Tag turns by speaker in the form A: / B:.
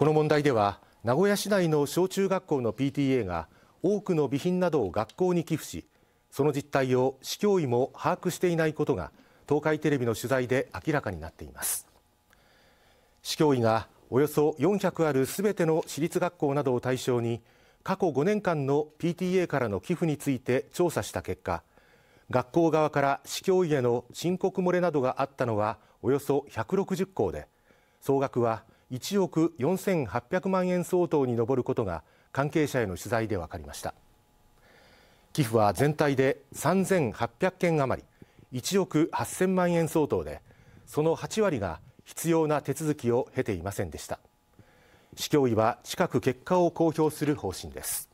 A: この問題では名古屋市内の小中学校の PTA が多くの備品などを学校に寄付しその実態を市教委も把握していないことが東海テレビの取材で明らかになっています市教委がおよそ400あるすべての私立学校などを対象に過去5年間の PTA からの寄付について調査した結果学校側から市教委への申告漏れなどがあったのはおよそ160校で総額は1億4800万円相当に上ることが関係者への取材で分かりました寄付は全体で3800件余り1億8000万円相当でその8割が必要な手続きを経ていませんでした市教委は近く結果を公表する方針です